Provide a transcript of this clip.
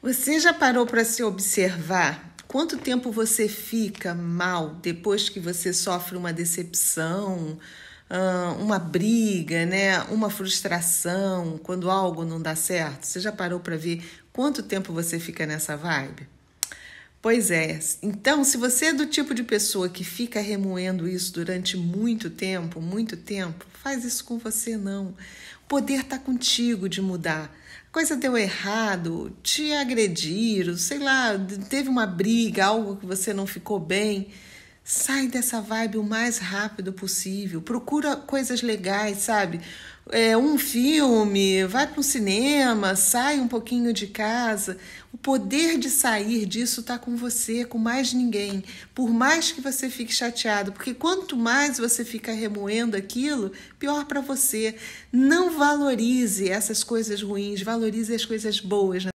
Você já parou para se observar? Quanto tempo você fica mal depois que você sofre uma decepção, uma briga, né? uma frustração, quando algo não dá certo? Você já parou para ver quanto tempo você fica nessa vibe? Pois é. Então, se você é do tipo de pessoa que fica remoendo isso durante muito tempo, muito tempo, faz isso com você não. poder está contigo de mudar. A coisa deu errado, te agrediram, sei lá, teve uma briga, algo que você não ficou bem. Sai dessa vibe o mais rápido possível. Procura coisas legais, sabe? é, um filme, vai para o cinema, sai um pouquinho de casa. O poder de sair disso está com você, com mais ninguém. Por mais que você fique chateado, porque quanto mais você fica remoendo aquilo, pior para você. Não valorize essas coisas ruins, valorize as coisas boas. Né?